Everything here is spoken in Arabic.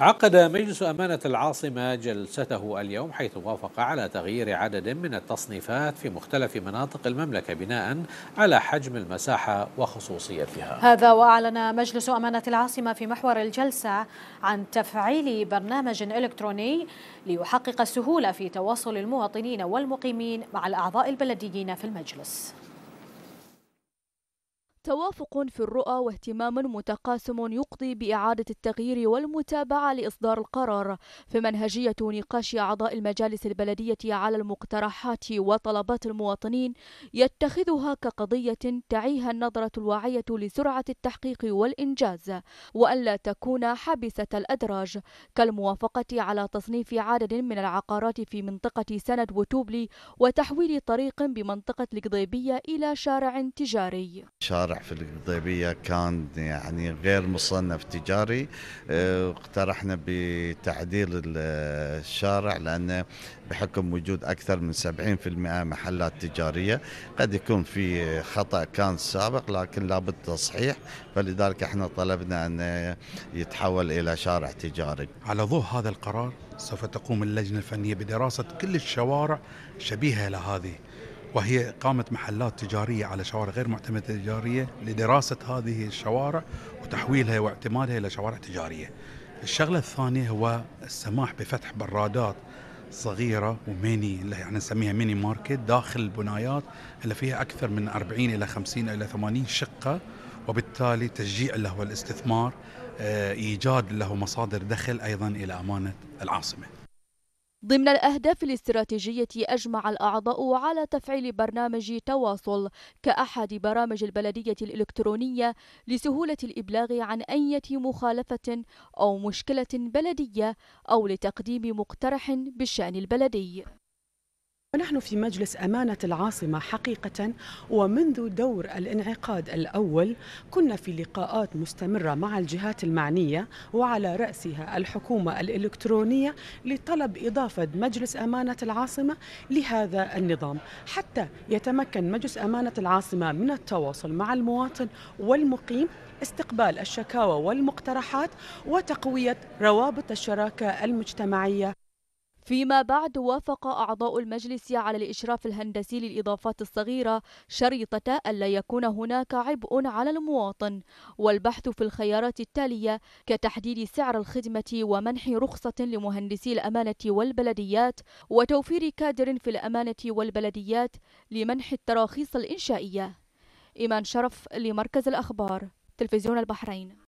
عقد مجلس أمانة العاصمة جلسته اليوم حيث وافق على تغيير عدد من التصنيفات في مختلف مناطق المملكة بناء على حجم المساحة وخصوصيتها هذا وأعلن مجلس أمانة العاصمة في محور الجلسة عن تفعيل برنامج إلكتروني ليحقق السهولة في تواصل المواطنين والمقيمين مع الأعضاء البلديين في المجلس توافق في الرؤى واهتمام متقاسم يقضي بإعادة التغيير والمتابعة لإصدار القرار في منهجية نقاش أعضاء المجالس البلدية على المقترحات وطلبات المواطنين يتخذها كقضية تعيها النظرة الواعية لسرعة التحقيق والإنجاز وألا تكون حابسة الأدراج كالموافقة على تصنيف عدد من العقارات في منطقة سند وتوبلي وتحويل طريق بمنطقة القضيبية إلى شارع تجاري شارع الشارع في القضيبية كان يعني غير مصنف تجاري آه، اقترحنا بتعديل الشارع لأنه بحكم وجود أكثر من 70% محلات تجارية قد يكون في خطأ كان سابق لكن لابد تصحيح فلذلك احنا طلبنا أن يتحول إلى شارع تجاري على ضوء هذا القرار سوف تقوم اللجنة الفنية بدراسة كل الشوارع شبيهة لهذه وهي إقامة محلات تجارية على شوارع غير معتمدة تجارية لدراسة هذه الشوارع وتحويلها واعتمادها إلى شوارع تجارية الشغلة الثانية هو السماح بفتح برادات صغيرة وميني اللي يعني نسميها ميني ماركت داخل البنايات اللي فيها أكثر من 40 إلى 50 إلى 80 شقة وبالتالي تشجيع له الاستثمار آه، إيجاد له مصادر دخل أيضا إلى أمانة العاصمة ضمن الأهداف الاستراتيجية أجمع الأعضاء على تفعيل برنامج تواصل كأحد برامج البلدية الإلكترونية لسهولة الإبلاغ عن أي مخالفة أو مشكلة بلدية أو لتقديم مقترح بالشأن البلدي فنحن في مجلس أمانة العاصمة حقيقة ومنذ دور الانعقاد الأول كنا في لقاءات مستمرة مع الجهات المعنية وعلى رأسها الحكومة الإلكترونية لطلب إضافة مجلس أمانة العاصمة لهذا النظام حتى يتمكن مجلس أمانة العاصمة من التواصل مع المواطن والمقيم استقبال الشكاوى والمقترحات وتقوية روابط الشراكة المجتمعية فيما بعد وافق أعضاء المجلس على الإشراف الهندسي للإضافات الصغيرة شريطة ألا يكون هناك عبء على المواطن والبحث في الخيارات التالية كتحديد سعر الخدمة ومنح رخصة لمهندسي الأمانة والبلديات وتوفير كادر في الأمانة والبلديات لمنح التراخيص الإنشائية إيمان شرف لمركز الأخبار تلفزيون البحرين